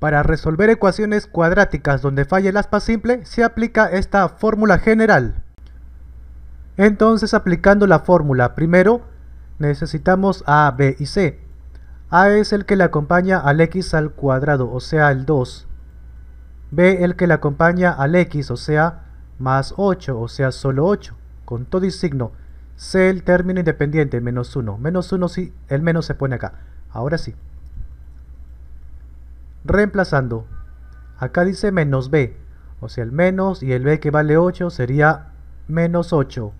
Para resolver ecuaciones cuadráticas donde falle el aspa simple, se aplica esta fórmula general. Entonces aplicando la fórmula, primero necesitamos a, b y c. a es el que le acompaña al x al cuadrado, o sea el 2. b el que le acompaña al x, o sea más 8, o sea solo 8, con todo y signo. c el término independiente, menos 1. Menos 1 si sí, el menos se pone acá. Ahora sí reemplazando. Acá dice menos b, o sea el menos y el b que vale 8 sería menos 8.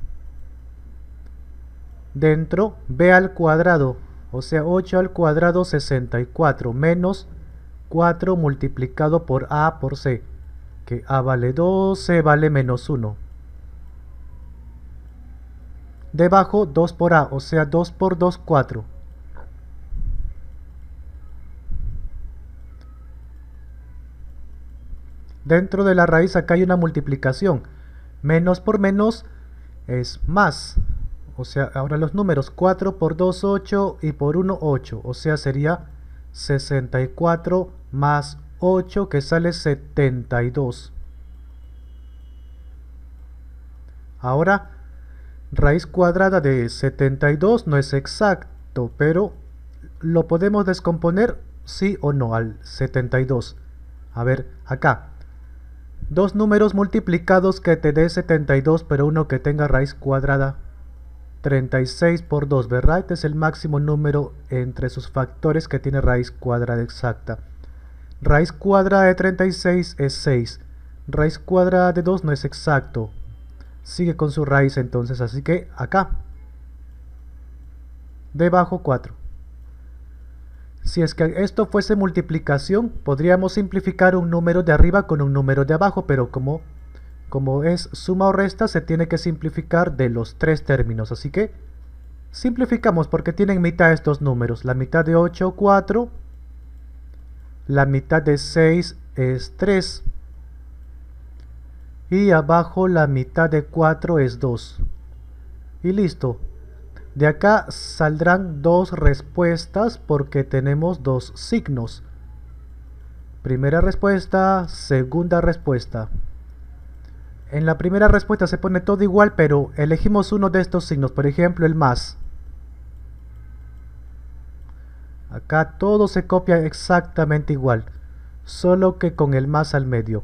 Dentro b al cuadrado, o sea 8 al cuadrado 64 menos 4 multiplicado por a por c, que a vale 2, c vale menos 1. Debajo 2 por a, o sea 2 por 2, 4. Dentro de la raíz acá hay una multiplicación. Menos por menos es más. O sea, ahora los números 4 por 2, 8 y por 1, 8. O sea, sería 64 más 8 que sale 72. Ahora, raíz cuadrada de 72 no es exacto, pero lo podemos descomponer sí o no al 72. A ver, acá dos números multiplicados que te dé 72 pero uno que tenga raíz cuadrada 36 por 2, ¿verdad? Este es el máximo número entre sus factores que tiene raíz cuadrada exacta. Raíz cuadrada de 36 es 6. Raíz cuadrada de 2 no es exacto. Sigue con su raíz entonces, así que acá. Debajo 4. Si es que esto fuese multiplicación, podríamos simplificar un número de arriba con un número de abajo, pero como, como es suma o resta, se tiene que simplificar de los tres términos. Así que simplificamos porque tienen mitad estos números. La mitad de 8, 4. La mitad de 6 es 3. Y abajo la mitad de 4 es 2. Y listo. De acá saldrán dos respuestas porque tenemos dos signos. Primera respuesta, segunda respuesta. En la primera respuesta se pone todo igual, pero elegimos uno de estos signos, por ejemplo el más. Acá todo se copia exactamente igual, solo que con el más al medio.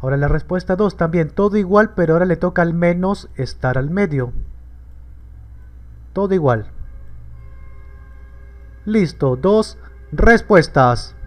Ahora la respuesta 2 también, todo igual, pero ahora le toca al menos estar al medio todo igual. Listo, dos respuestas.